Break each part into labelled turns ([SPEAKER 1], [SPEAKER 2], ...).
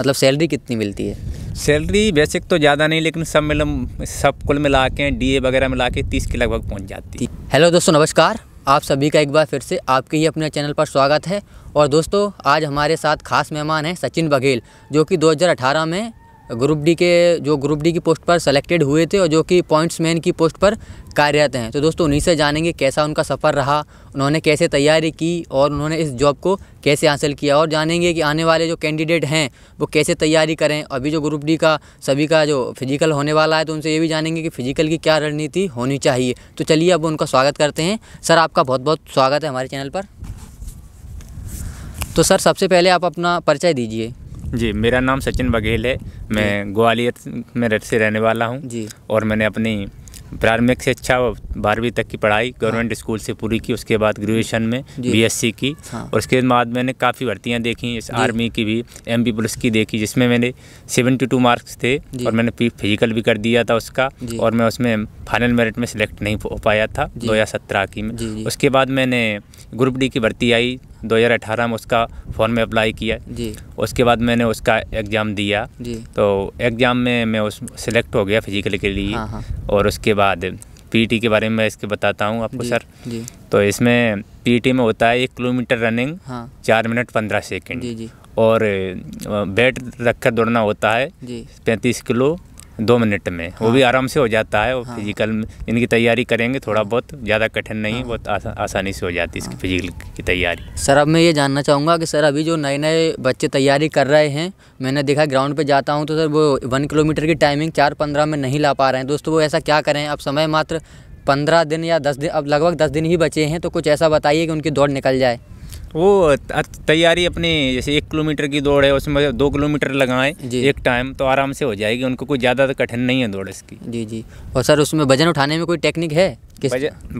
[SPEAKER 1] मतलब सैलरी कितनी मिलती है सैलरी बेसिक तो ज़्यादा नहीं लेकिन सब मिल सब कुल मिला के डी ए वगैरह मिला के तीस के लगभग पहुँच जाती
[SPEAKER 2] हेलो दोस्तों नमस्कार आप सभी का एक बार फिर से आपके ही अपने चैनल पर स्वागत है और दोस्तों आज हमारे साथ खास मेहमान हैं सचिन बघेल जो कि 2018 में ग्रुप डी के जो ग्रुप डी की पोस्ट पर सेलेक्टेड हुए थे और जो कि पॉइंट्स मैन की पोस्ट पर कार्यरत हैं तो दोस्तों उन्हीं से जानेंगे कैसा उनका सफ़र रहा उन्होंने कैसे तैयारी की और उन्होंने इस जॉब को कैसे हासिल किया और जानेंगे कि आने वाले जो कैंडिडेट हैं वो कैसे तैयारी करें अभी जो ग्रुप डी का सभी का जो फिजिकल होने वाला है तो उनसे ये भी जानेंगे कि फिजिकल की क्या रणनीति होनी चाहिए तो चलिए अब उनका स्वागत करते हैं सर आपका बहुत बहुत स्वागत है हमारे चैनल पर तो सर सबसे पहले आप अपना परिचय दीजिए जी मेरा
[SPEAKER 1] नाम सचिन बघेल है मैं ग्वालियर में से रहने वाला हूँ जी और मैंने अपनी प्रारंभिक शिक्षा बारहवीं तक की पढ़ाई हाँ। गवर्नमेंट हाँ। स्कूल से पूरी की उसके बाद ग्रेजुएशन में बीएससी की हाँ। और उसके बाद मैंने काफ़ी भर्तियाँ देखी इस आर्मी की भी बी पुलिस की देखी जिसमें मैंने 72 मार्क्स थे और मैंने फिजिकल भी कर दिया था उसका और मैं उसमें फाइनल मेरिट में सिलेक्ट नहीं हो पाया था दो की में उसके बाद मैंने ग्रुप डी की भर्ती आई 2018 में उसका फॉर्म में अप्लाई किया जी उसके बाद मैंने उसका एग्ज़ाम दिया जी तो एग्ज़ाम में मैं उस सिलेक्ट हो गया फिजिकल के लिए हाँ हाँ। और उसके बाद पीटी e के बारे में मैं इसके बताता हूँ आपको जी, सर जी तो इसमें पीटी e में होता है एक किलोमीटर रनिंग हाँ। चार मिनट पंद्रह सेकेंड और बैट रखकर दौड़ना होता है पैंतीस किलो दो मिनट में हाँ। वो भी हाँ। आराम से हो जाता है और हाँ। फिजिकल इनकी तैयारी करेंगे थोड़ा हाँ। बहुत ज़्यादा कठिन नहीं हाँ। बहुत आसा, आसानी से हो जाती है इसकी फिजिकल हाँ। की तैयारी
[SPEAKER 2] सर अब मैं ये जानना चाहूँगा कि सर अभी जो नए नए बच्चे तैयारी कर रहे हैं मैंने देखा ग्राउंड पर जाता हूँ तो सर वो वन किलोमीटर की टाइमिंग चार पंद्रह में नहीं ला पा रहे हैं दोस्तों वो ऐसा क्या करें अब समय मात्र पंद्रह दिन या दस दिन अब लगभग दस दिन ही बचे हैं तो कुछ ऐसा बताइए कि उनकी दौड़ निकल जाए
[SPEAKER 1] वो तैयारी अपनी जैसे एक किलोमीटर की दौड़ है उसमें दो किलोमीटर लगाएं एक टाइम तो आराम से हो जाएगी उनको कोई ज़्यादा तो कठिन नहीं है दौड़ इसकी
[SPEAKER 2] जी जी और सर उसमें वजन उठाने में कोई टेक्निक है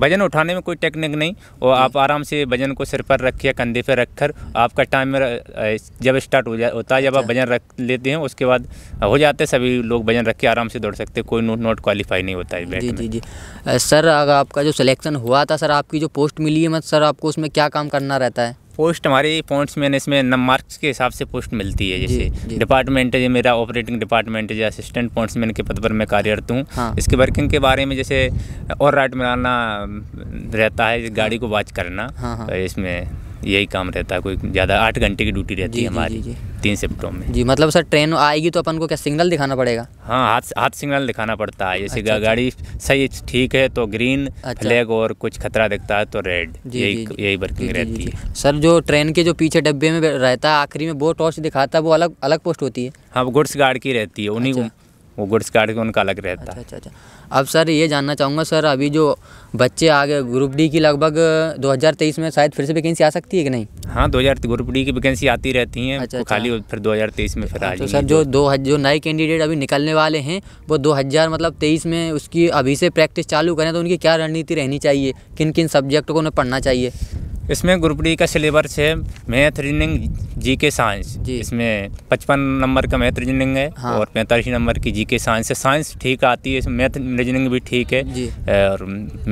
[SPEAKER 1] वजन उठाने में कोई टेक्निक नहीं और आप आराम से वजन को सिर पर रखिए कंधे पर रखकर आपका टाइम जब स्टार्ट हो जा होता है जब आप अच्छा। वजन रख लेते हैं उसके बाद हो जाते हैं सभी लोग वजन रख के आराम से दौड़ सकते हैं कोई नोट नोट क्वालिफाई नहीं होता है जी जी जी
[SPEAKER 2] सर अगर आपका जो सिलेक्शन हुआ था सर आपकी जो पोस्ट मिली है मत मतलब सर आपको उसमें क्या काम करना रहता है
[SPEAKER 1] पोस्ट हमारी पॉइंट्स मैंने इसमें नम मार्क्स के हिसाब से पोस्ट मिलती है जैसे डिपार्टमेंट है मेरा ऑपरेटिंग डिपार्टमेंट है असिस्टेंट पॉइंट्समैन के पद पर मैं कार्यरत हूँ हाँ। इसके वर्किंग के बारे में जैसे और राइट मिलाना रहता है गाड़ी को वाच करना हाँ, हाँ। तो इसमें यही काम रहता है कोई ज़्यादा आठ घंटे की ड्यूटी रहती है हमारी जी, जी, तीन शिफ्टों में
[SPEAKER 2] जी मतलब सर ट्रेन आएगी तो अपन को क्या सिग्नल दिखाना पड़ेगा
[SPEAKER 1] हाँ हाथ हाथ सिग्नल दिखाना पड़ता है जैसे अच्छा, अच्छा। गाड़ी सही ठीक है तो ग्रीन अच्छा, फ्लैग और कुछ खतरा दिखता है तो रेड यही यही वर्किंग रहती है
[SPEAKER 2] सर जो ट्रेन के जो पीछे डब्बे में रहता है आखिरी में वो टॉर्च दिखाता है वो अलग अलग पोस्ट होती है
[SPEAKER 1] हाँ वो गुड्स गार्ड की रहती है उन्हीं अच्छा। वो गुड्स गार्ड की उनका अलग रहता अच्छा, है अच्छा अच्छा
[SPEAKER 2] अब सर ये जानना चाहूँगा सर अभी जो बच्चे आ गए ग्रुप डी की लगभग 2023 में शायद फिर से वैकेंसी आ सकती है कि नहीं
[SPEAKER 1] हाँ 2000 ग्रुप डी की वैकेंसी आती रहती हैं अच्छा, खाली अच्छा। फिर 2023 में फिर आ हाँ, तो सर जो
[SPEAKER 2] दो जो नए कैंडिडेट अभी निकलने वाले हैं वो 2000 मतलब 23 में उसकी अभी से प्रैक्टिस चालू करें तो उनकी क्या रणनीति रहनी चाहिए किन किन सब्जेक्ट को उन्हें पढ़ना चाहिए इसमें
[SPEAKER 1] ग्रुप डी का सिलेबस है math reasoning G K science इसमें पचपन नंबर का मैथ रीजनिंग है हाँ। और पैंतालीस नंबर की जी के साइंस है साइंस ठीक आती है इसमें मैथ रीजनिंग भी ठीक है और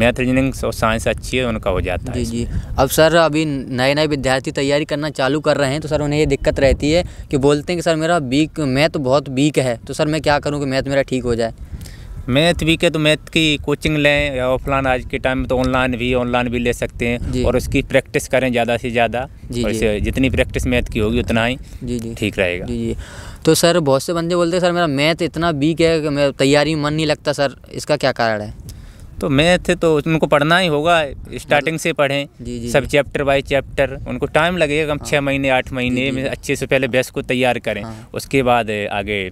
[SPEAKER 1] मैथ रीजनिंग और साइंस अच्छी है उनका हो जाता है जी
[SPEAKER 2] अब सर अभी नए नए विद्यार्थी तैयारी करना चालू कर रहे हैं तो सर उन्हें ये दिक्कत रहती है कि बोलते हैं कि सर मेरा वीक मैथ बहुत वीक है तो सर मैं क्या करूँ कि मैथ मेरा ठीक हो जाए
[SPEAKER 1] मैथ वीक है तो मैथ की कोचिंग लें या ऑफलाइन आज के टाइम में तो ऑनलाइन भी ऑनलाइन भी ले सकते हैं और उसकी प्रैक्टिस करें
[SPEAKER 2] ज़्यादा से ज़्यादा जितनी प्रैक्टिस मैथ की होगी उतना ही ठीक रहेगा जी जी तो सर बहुत से बंदे बोलते हैं सर मेरा मैथ इतना वीक है कि मैं तैयारी में मन नहीं लगता सर इसका क्या कारण है
[SPEAKER 1] तो मैथ तो उनको पढ़ना ही होगा स्टार्टिंग से पढ़ें जी जी सब चैप्टर बाय चैप्टर उनको टाइम लगेगा कम छः हाँ। महीने आठ महीने में अच्छे से पहले बेस को तैयार करें हाँ। उसके
[SPEAKER 2] बाद आगे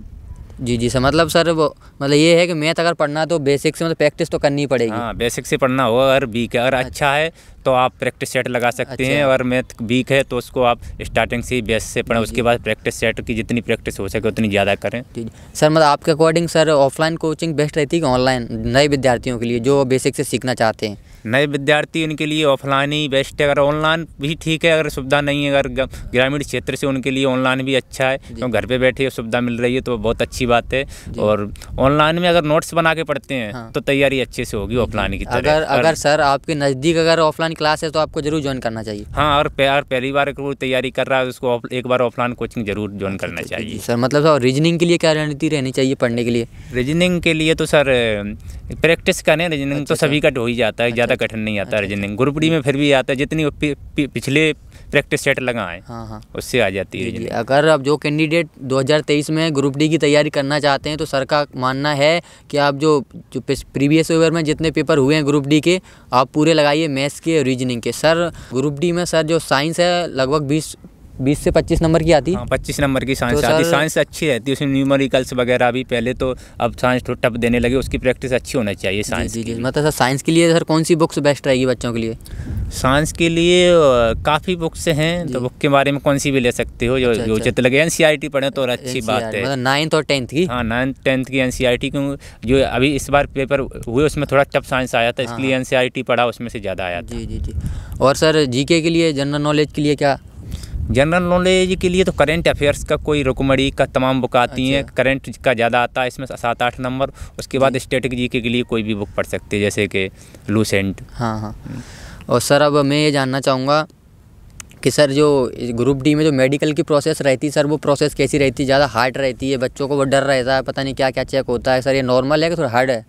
[SPEAKER 2] जी जी सर मतलब सर वो मतलब ये है कि मैथ अगर पढ़ना तो बेसिक से मतलब प्रैक्टिस तो करनी पड़ेगी हाँ
[SPEAKER 1] बेसिक से पढ़ना हो अगर वीक है अगर अच्छा, अच्छा है तो आप प्रैक्टिस सेट लगा सकते अच्छा। हैं और मैथ वीक है तो उसको आप स्टार्टिंग से ही बेस से पढ़ें उसके बाद प्रैक्टिस सेट की जितनी प्रैक्टिस हो सके उतनी ज़्यादा करें जी
[SPEAKER 2] सर मतलब आपके according sir offline coaching best रहती है कि ऑनलाइन नए विद्यार्थियों के लिए जो बेसिक से सीखना चाहते हैं
[SPEAKER 1] नए विद्यार्थी उनके लिए ऑफलाइन ही बेस्ट है अगर ऑनलाइन भी ठीक है अगर सुविधा नहीं है अगर ग्रामीण क्षेत्र से उनके लिए ऑनलाइन भी अच्छा है क्योंकि तो घर पे बैठे सुविधा मिल रही है तो बहुत अच्छी बात है और ऑनलाइन में अगर नोट्स बना के पढ़ते हैं हाँ। तो तैयारी अच्छे से होगी ऑफलाइन की तरह अगर अगर
[SPEAKER 2] सर आपके नज़दीक अगर ऑफलाइन क्लास है तो आपको जरूर ज्वाइन करना चाहिए
[SPEAKER 1] हाँ और पहली बार तैयारी कर रहा है उसको एक बार ऑफलाइन कोचिंग जरूर ज्वाइन अच्छा, करना अच्छा, चाहिए
[SPEAKER 2] सर मतलब रीजनिंग के लिए क्या रणनीति रहनी चाहिए पढ़ने के लिए
[SPEAKER 1] रीजनिंग के लिए तो सर प्रैक्टिस करें रीजनिंग तो अच्छा, सभी का हो ही जाता है ज़्यादा कठिन नहीं आता अच्छा, अच्छा। रीजनिंग डी में फिर भी आता है जितनी
[SPEAKER 2] पिछले प्रैक्टिस सेट लगाए हाँ हाँ उससे आ जाती है अगर आप जो कैंडिडेट 2023 में ग्रुप डी की तैयारी करना चाहते हैं तो सर का मानना है कि आप जो जो प्रीवियस ओवर में जितने पेपर हुए हैं ग्रुप डी के आप पूरे लगाइए मैथ्स के रीजनिंग के सर ग्रुप डी में सर जो साइंस है लगभग बीस बीस से पच्चीस नंबर की आती है हाँ, पच्चीस नंबर की साइंस तो आती साइंस
[SPEAKER 1] अच्छी रहती है उसमें न्यूमरिकल्स वगैरह भी पहले तो अब साइंस तो टप देने लगे उसकी प्रैक्टिस अच्छी होना चाहिए साइंस की मतलब
[SPEAKER 2] सर साइंस के लिए सर कौन सी बुक्स बेस्ट रहेगी बच्चों के लिए
[SPEAKER 1] साइंस के लिए काफ़ी बुक्स हैं तो बुक के बारे में कौन सी भी ले सकते हो जो अच्छा, जो चित अच्छा। लगे एन सी आई टी पढ़ें तो और अच्छी बात है नाइन्थ मतलब और टेंथ की हाँ नाइन्थ टेंथ की एन सी आई टी क्यों जो अभी इस बार पेपर हुए उसमें थोड़ा टफ साइंस आया था हाँ, इसलिए एन सी आई टी पढ़ा उसमें से ज़्यादा आया था जी जी जी
[SPEAKER 2] और सर जी के लिए जनरल नॉलेज के लिए क्या
[SPEAKER 1] जनरल नॉलेज के लिए तो करेंट अफेयर्स का कोई रुकमड़ी का तमाम बुक आती अच्छा। हैं करेंट का ज़्यादा आता है इसमें सात आठ नंबर उसके बाद स्टेटिक जी के लिए कोई भी बुक पढ़ सकते हैं जैसे कि लूसेंट
[SPEAKER 2] हाँ हाँ और सर अब मैं ये जानना चाहूँगा कि सर जो ग्रुप डी में जो मेडिकल की प्रोसेस रहती है सर वो प्रोसेस कैसी रहती है ज़्यादा हार्ड रहती है बच्चों को वो डर रहता है पता नहीं क्या क्या चेक होता है सर ये नॉर्मल है कि थोड़ा हार्ड है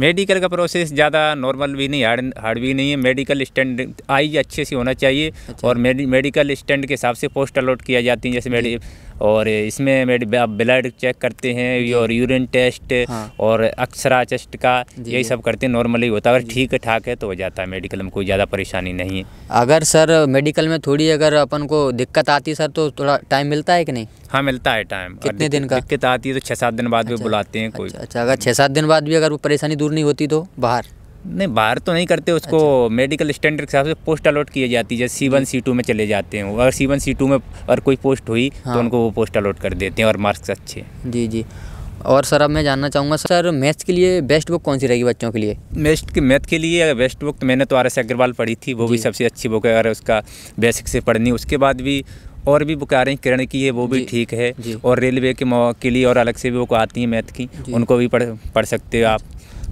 [SPEAKER 1] मेडिकल का प्रोसेस ज़्यादा नॉर्मल भी नहीं हार्ड हार्ड भी नहीं है मेडिकल स्टैंड आई अच्छे से होना चाहिए अच्छा। और मेडिकल स्टैंड के हिसाब से पोस्ट अलॉट किया जाती है जैसे मेडिकल और इसमें मेड आप ब्लड चेक करते हैं और यूरिन टेस्ट हाँ। और अक्सरा चेस्ट का यही सब करते हैं नॉर्मली होता है अगर ठीक ठाक है तो हो जाता है मेडिकल में कोई ज़्यादा परेशानी नहीं है
[SPEAKER 2] अगर सर मेडिकल में थोड़ी अगर अपन को दिक्कत आती सर तो थोड़ा टाइम मिलता है कि नहीं
[SPEAKER 1] हाँ मिलता है टाइम कितने दिन का दिक्कत आती है तो छः सात दिन बाद भी अच्छा। बुलाते हैं कोई अच्छा, अच्छा
[SPEAKER 2] अगर छः सात दिन बाद भी अगर वो परेशानी दूर नहीं होती तो
[SPEAKER 1] बाहर नहीं बाहर तो नहीं करते उसको अच्छा। मेडिकल स्टैंडर्ड के हिसाब से पोस्ट अलॉट की जाती है जैसे सी वन सी टू में चले जाते हैं अगर सी वन सी टू में अगर कोई पोस्ट हुई तो हाँ। तो उनको वो पोस्ट अलॉट कर देते हैं और मार्क्स
[SPEAKER 2] अच्छे जी जी और सर अब मैं जानना चाहूँगा सर मैथ्स के लिए बेस्ट बुक कौन सी रहेगी बच्चों के लिए
[SPEAKER 1] मैथ के मैथ के लिए अगर बेस्ट बुक तो मैंने तो आर एस अग्रवाल पढ़ी थी वो भी सबसे अच्छी बुक है अगर उसका बेसिक से पढ़नी उसके बाद भी और भी बुक आ रही किरण की है वो भी ठीक है और रेलवे के के लिए और अलग से भी बुक आती हैं मैथ की उनको भी पढ़ पढ़ सकते हो आप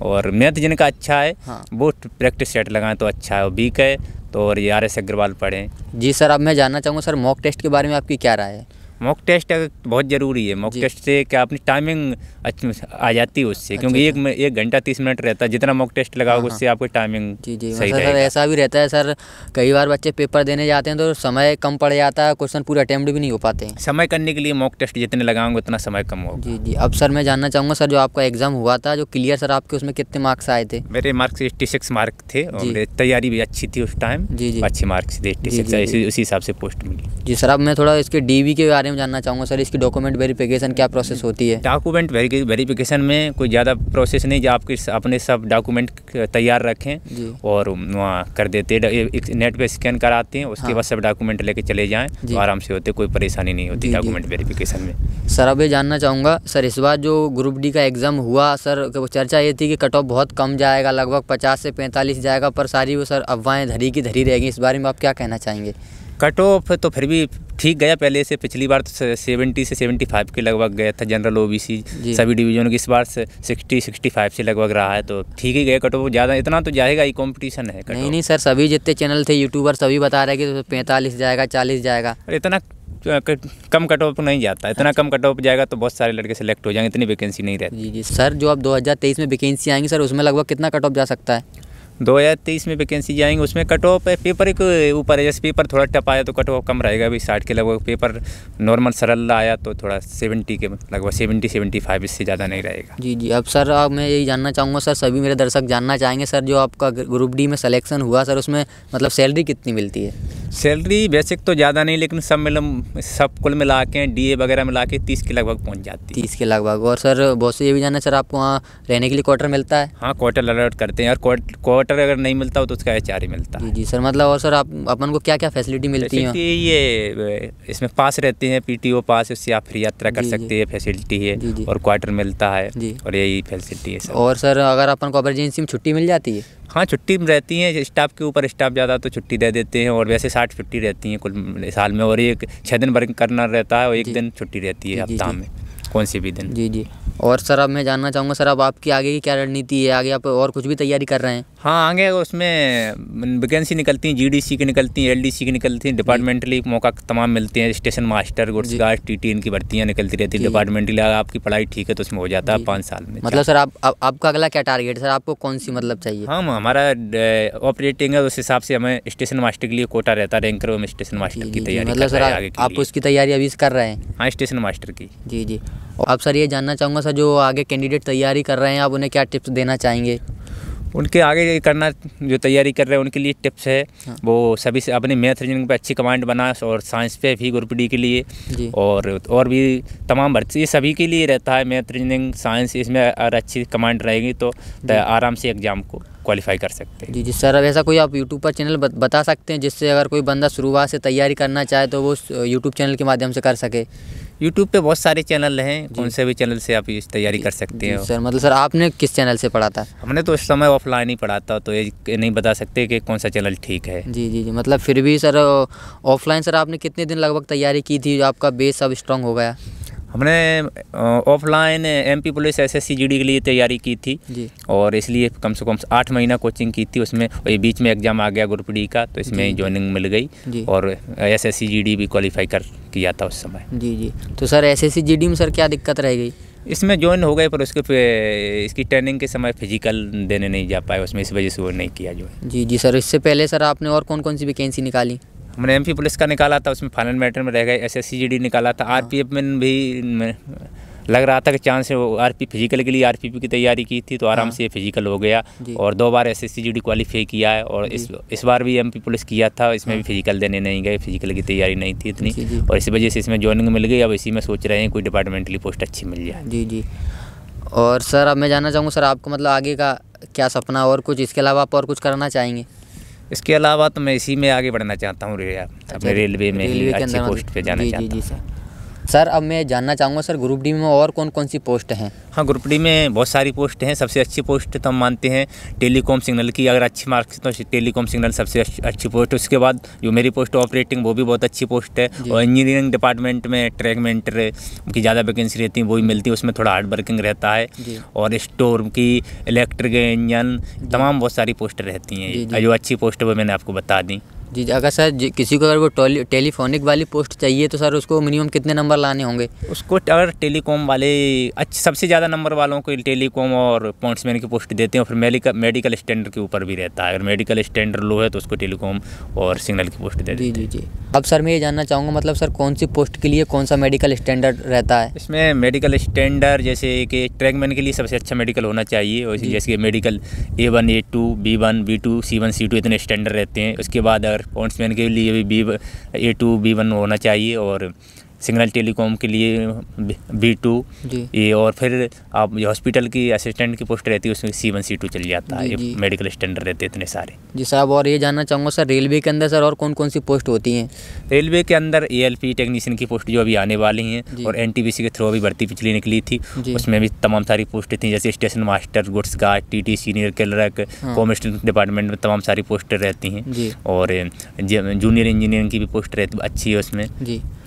[SPEAKER 1] और मैथ जिनका अच्छा है हाँ। वो प्रैक्टिस सेट लगाएं तो अच्छा है बीक है तो और ये आर एस अग्रवाल पढ़ें
[SPEAKER 2] जी सर अब मैं जानना चाहूँगा सर मॉक टेस्ट के बारे में आपकी क्या राय है
[SPEAKER 1] मॉक टेस्ट बहुत ज़रूरी है मॉक टेस्ट से क्या अपनी टाइमिंग आ जाती है उससे अच्छा क्योंकि एक एक घंटा तीस मिनट रहता है जितना मॉक टेस्ट लगाओगे हाँ, हाँ। उससे आपकी टाइमिंग जी जी सही सर मतलब
[SPEAKER 2] ऐसा भी रहता है सर कई बार बच्चे पेपर देने जाते हैं तो समय कम पड़ जाता है क्वेश्चन पूरा अटैम्प्ट भी नहीं हो पाते
[SPEAKER 1] समय करने के लिए मॉक टेस्ट जितने लगाओगे उतना समय कम होगा जी जी
[SPEAKER 2] अब सर मैं जानना चाहूँगा सर जो आपका एग्ज़ाम हुआ था जो क्लियर सर आपके उसमें कितने मार्क्स आए थे
[SPEAKER 1] मेरे मार्क्स एट्टी सिक्स मार्क थे और तैयारी भी अच्छी थी उस टाइम जी जी अच्छे मार्क्स थे एट्टी सिक्स उसी हिसाब से पोस्ट मिली
[SPEAKER 2] जी सर अब मैं थोड़ा इसके डी के बारे बारे में जानना चाहूँगा सर इसकी डॉक्यूमेंट वेरीफिकेशन क्या प्रोसेस होती है
[SPEAKER 1] डॉक्यूमेंट वेरीफिकेशन में कोई ज़्यादा प्रोसेस नहीं जो आपके अपने सब डॉक्यूमेंट तैयार रखें और कर देते हैं नेट पर स्कैन कराते हैं उसके हाँ। बाद सब डॉक्यूमेंट लेके चले जाएँ आराम से होते कोई परेशानी नहीं होती डॉक्यूमेंट वेरीफिकेशन में
[SPEAKER 2] सर अब ये जानना चाहूँगा सर इस बार जो ग्रुप डी का एग्ज़ाम हुआ सर चर्चा ये थी कि कट ऑफ बहुत कम जाएगा लगभग पचास से पैंतालीस जाएगा पर सारी वो सर अफवाहें धरी की धरी रहेगी इस बारे में आप क्या कहना चाहेंगे
[SPEAKER 1] कट ऑफ तो फिर भी ठीक गया पहले से पिछली बार तो सेवेंटी से सेवेंटी फाइव के लगभग गया था जनरल ओबीसी सभी डिवीजन की इस बार से सिक्सटी सिक्सटी फाइव से लगभग रहा है तो ठीक ही गया कट ऑफ ज़्यादा इतना तो जाएगा ही कॉम्पिटिशन है
[SPEAKER 2] नहीं नहीं सर सभी जितने चैनल थे यूट्यूबर सभी बता रहे कि तो पैंतालीस जाएगा चालीस जाएगा
[SPEAKER 1] इतना कम कट ऑफ नहीं जाता हाँ इतना कम कट ऑफ जाएगा तो बहुत सारे लड़के सेलेक्ट हो जाएंगे इतनी वैकेंसी नहीं रहती जी जी
[SPEAKER 2] सर जो अब 2023 में वैकेंसी आएंगी सर उसमें लगभग कितना कट ऑफ जा सकता है
[SPEAKER 1] दो हजार तेईस में वैकेंसी जाएंगी उसमें कट ऑफ है पेपर एक ऊपर है जैसे पेपर थोड़ा टप आया तो कट ऑफ कम रहेगा अभी साठ के लगभग पेपर नॉर्मल सरल आया तो थोड़ा सेवेंटी के लगभग सेवेंटी सेवेंटी फाइव इससे ज़्यादा नहीं रहेगा
[SPEAKER 2] जी जी अब सर आप मैं यही जानना चाहूँगा सर सभी मेरे दर्शक जानना चाहेंगे सर जो आपका ग्रुप डी में सलेक्शन हुआ सर उसमें मतलब सैलरी कितनी मिलती है
[SPEAKER 1] सैलरी बेसिक तो ज़्यादा नहीं लेकिन सब मिल सब कुल मिला के डी ए वगैरह मिला के तीस के लगभग
[SPEAKER 2] पहुँच जाती है तीस के लगभग और सर बहुत से ये भी जानना सर आपको वहाँ रहने के लिए क्वार्टर मिलता है
[SPEAKER 1] हाँ क्वार्टर अलर्ट करते हैं और क्वार्टर मटर अगर नहीं मिलता हो तो उसका एच मिलता है
[SPEAKER 2] जी सर मतलब और सर आप अपन को क्या क्या फैसिलिटी मिलती है
[SPEAKER 1] ये इसमें पास रहते हैं पीटीओ पास उससे आप फ्री यात्रा कर सकते हैं फैसिलिटी है और क्वार्टर मिलता है और यही फैसिलिटी है सर
[SPEAKER 2] और सर अगर अपन को एमरजेंसी में छुट्टी मिल जाती है
[SPEAKER 1] हाँ छुट्टी रहती है स्टाफ के ऊपर स्टाफ ज़्यादा तो छुट्टी दे देते हैं और वैसे साठ छुट्टी रहती है कुल साल में और एक छः दिन वर्क करना रहता है और एक दिन छुट्टी रहती है हफ्ता में कौन सी भी दिन जी जी
[SPEAKER 2] और सर अब मैं जानना चाहूँगा सर अब आपकी आगे की क्या रणनीति है आगे आप और कुछ भी तैयारी कर रहे हैं
[SPEAKER 1] हाँ आगे उसमें वैकेंसी निकलती हैं जीडीसी की निकलती हैं एलडीसी की निकलती हैं डिपार्टमेंटली मौका तमाम मिलते हैं station master goods guard T T इनकी भर्तियाँ निकलती रहती है डिपार्टमेंटली अगर आपकी पढ़ाई ठीक है तो उसमें हो जाता है पाँच साल में मतलब सर आप,
[SPEAKER 2] आपका अगला क्या टारगेट सर आपको कौन सी मतलब चाहिए हाँ
[SPEAKER 1] हमारा ऑपरेटिंग है उस हिसाब से हमें स्टेशन मास्टर के लिए कोटा रहता है रैंकर स्टेशन मास्टर की तैयारी मतलब सर आप उसकी
[SPEAKER 2] तैयारी अभी कर रहे हैं
[SPEAKER 1] हाँ स्टेशन मास्टर की जी जी
[SPEAKER 2] आप सर ये जानना चाहूँगा सर जो आगे कैंडिडेट तैयारी कर रहे हैं आप उन्हें क्या टिप्स देना चाहेंगे
[SPEAKER 1] उनके आगे करना जो तैयारी कर रहे हैं उनके लिए टिप्स है हाँ। वो सभी से अपने मैथ रीजनिंग पे अच्छी कमांड बना और साइंस पे भी ग्रुप डी के लिए और और भी तमाम भर्ती ये सभी के लिए रहता है मैथ रीजनिंग साइंस इसमें अगर अच्छी कमांड रहेगी तो आराम से एग्ज़ाम को क्वालिफाई कर सकते हैं जी जी
[SPEAKER 2] सर ऐसा कोई आप यूट्यूब पर चैनल बता सकते हैं जिससे अगर कोई बंदा शुरुआत से तैयारी करना चाहे तो वो यूट्यूब चैनल के माध्यम से कर सके यूट्यूब पे बहुत सारे चैनल हैं
[SPEAKER 1] कौन से भी चैनल से आप तैयारी कर सकते हैं सर
[SPEAKER 2] मतलब सर आपने किस चैनल से पढ़ा था हमने तो
[SPEAKER 1] उस समय ऑफलाइन ही पढ़ा था तो ये नहीं बता सकते कि कौन सा चैनल ठीक है
[SPEAKER 2] जी जी जी मतलब फिर भी सर ऑफलाइन सर आपने कितने दिन लगभग तैयारी की थी जो आपका बेस अब स्ट्रांग हो गया
[SPEAKER 1] हमने offline MP police SSC GD के लिए तैयारी की थी जी। और इसलिए कम से कम आठ महीना कोचिंग की थी उसमें और ये बीच में एग्ज़ाम आ गया डी का तो इसमें ज्वाइनिंग मिल गई और एसएससी जीडी भी क्वालिफाई कर किया था उस समय
[SPEAKER 2] जी जी तो सर एसएससी जीडी में सर क्या दिक्कत रह गई
[SPEAKER 1] इसमें ज्वाइन हो गए पर उसके इसकी ट्रेनिंग के समय फिजिकल देने नहीं जा पाए उसमें इस वजह से वो नहीं किया जो
[SPEAKER 2] जी जी सर इससे पहले सर आपने और कौन कौन सी वैकेंसी निकाली
[SPEAKER 1] हमने एमपी पुलिस का निकाला था उसमें फाइनल मैटर में रह गए एस एस निकाला था आरपीएफ हाँ। में भी लग रहा था कि चांस है वो आर पी फिजिकल के लिए आर पी पी की तैयारी की थी तो हाँ। आराम से ये फिजिकल हो गया और दो बार S S C G D qualify किया है और इस इस बार भी एम पी पुलिस किया था इसमें भी फिजिकल हाँ। देने नहीं गए फिजिकल की तैयारी नहीं थी इतनी और इसी वजह से इसमें ज्वाइनिंग मिल गई अब इसी में सोच रहे हैं कोई डिपार्टमेंटली
[SPEAKER 2] पोस्ट अच्छी मिल जाए जी जी और सर अब मैं जानना चाहूँगा सर आपको मतलब आगे का क्या सपना और कुछ इसके अलावा आप और कुछ करना चाहेंगे इसके अलावा तो मैं इसी में आगे बढ़ना चाहता हूँ अच्छा, अपने रेलवे में ही मतलब पोस्ट पे जाना चाहता हूँ सर अब मैं जानना चाहूँगा सर ग्रुप डी में और कौन कौन सी पोस्ट हैं
[SPEAKER 1] हाँ ग्रुप डी में बहुत सारी पोस्ट हैं सबसे अच्छी पोस्ट तो हम मानते हैं टेलीकॉम सिग्नल की अगर अच्छी मार्क्स तो टेलीकॉम सिग्नल सबसे अच्छी पोस्ट उसके बाद जो मेरी पोस्ट ऑपरेटिंग वो भी बहुत अच्छी पोस्ट है और इंजीनियरिंग डिपार्टमेंट में ट्रैक मेंटर की ज़्यादा वैकेंसी रहती है वो भी मिलती है उसमें थोड़ा हार्ड वर्किंग रहता है और स्टोर की इलेक्ट्रिक इंजन तमाम बहुत सारी पोस्ट रहती हैं जो अच्छी पोस्ट वो मैंने आपको बता दी
[SPEAKER 2] जी अगर सर किसी को अगर वो टेलीफोनिक वाली पोस्ट चाहिए तो सर उसको मिनिमम कितने नंबर लाने होंगे उसको अगर टेलीकॉम
[SPEAKER 1] वाले अच्छे सबसे ज़्यादा नंबर वालों को टेलीकॉम और पॉइंट्समैन की पोस्ट देते हैं और फिर मेडिकल मेडिकल स्टैंडर्ड के ऊपर भी रहता है अगर मेडिकल स्टैंडर्ड लो है तो उसको टेलीकॉम और सिग्नल की पोस्ट दे जी जी
[SPEAKER 2] जी अब सर मैं ये जानना चाहूँगा मतलब सर कौन सी पोस्ट के लिए कौन सा मेडिकल स्टैंडर्ड रहता है इसमें
[SPEAKER 1] मेडिकल स्टैंडर्ड जैसे कि ट्रैकमैन के लिए सबसे अच्छा मेडिकल होना चाहिए जैसे कि medical A one A two B one B two C one C two इतने स्टैंडर्ड रहते हैं उसके बाद पॉइंट्समैन के लिए भी B A two B one होना चाहिए और सिग्नल टेलीकॉम के लिए बी टू ये और फिर आप हॉस्पिटल की असिस्टेंट की पोस्ट रहती है उसमें सी वन सी टू चल जाता है मेडिकल स्टैंडर्ड रहते इतने सारे
[SPEAKER 2] जी साहब और ये जानना चाहूँगा सर रेलवे के अंदर सर और कौन कौन सी पोस्ट होती हैं
[SPEAKER 1] रेलवे के अंदर ए एल पी टेक्नीशियन की पोस्ट जो अभी आने वाली हैं और एन टी बी सी के थ्रू अभी भर्ती पिछली निकली थी उसमें भी तमाम सारी पोस्टें थी जैसे station master goods guard T T senior clerk commerce department में तमाम सारी पोस्टें रहती हैं और जूनियर इंजीनियरिंग की भी पोस्ट रहती अच्छी है उसमें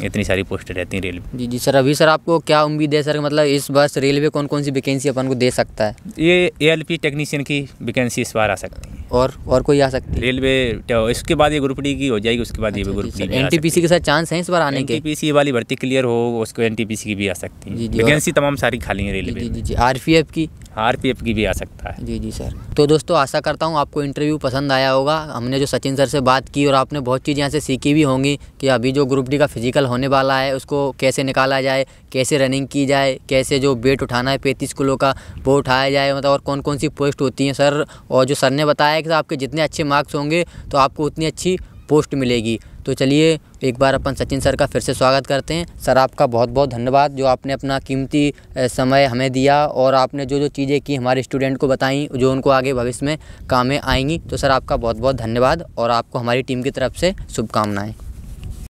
[SPEAKER 1] इतनी सारी पोस्ट पोस्ट रहती हैं रेलवे
[SPEAKER 2] जी जी सर अभी सर आपको क्या उम्मीद है सर मतलब इस बस रेलवे कौन कौन सी वैकेंसी अपन को दे सकता है
[SPEAKER 1] ये ए टेक्नीशियन की वैकेंसी इस बार आ सकती है
[SPEAKER 2] और और कोई आ
[SPEAKER 1] सकती है रेलवे इसके बाद ये ग्रुप डी की हो जाएगी उसके बाद अच्छा, ये ग्रुप
[SPEAKER 2] पी एन के साथ चांस है इस बार आने के
[SPEAKER 1] एन वाली भर्ती क्लियर हो उसको एन की भी आ सकती है वैकेंसी तमाम सारी खाली है रेलवे जी जी पी आर की आर की भी आ सकता है जी जी सर
[SPEAKER 2] तो दोस्तों आशा करता हूँ आपको इंटरव्यू पसंद आया होगा हमने जो सचिन सर से बात की और आपने बहुत चीज़ें यहाँ से सीखी भी होंगी कि अभी जो ग्रुप डी का फिजिकल होने वाला है उसको कैसे निकाला जाए कैसे रनिंग की जाए कैसे जो वेट उठाना है पैंतीस किलो का वो उठाया जाए मतलब और कौन कौन सी पोस्ट होती हैं सर और जो सर ने बताया कि आपके जितने अच्छे मार्क्स होंगे तो आपको उतनी अच्छी पोस्ट मिलेगी तो चलिए एक बार अपन सचिन सर का फिर से स्वागत करते हैं सर आपका बहुत बहुत धन्यवाद जो आपने अपना कीमती समय हमें दिया और आपने जो जो चीज़ें की हमारे स्टूडेंट को बताई जो उनको आगे भविष्य में कामें आएंगी तो सर आपका बहुत बहुत धन्यवाद और आपको हमारी टीम की तरफ से शुभकामनाएँ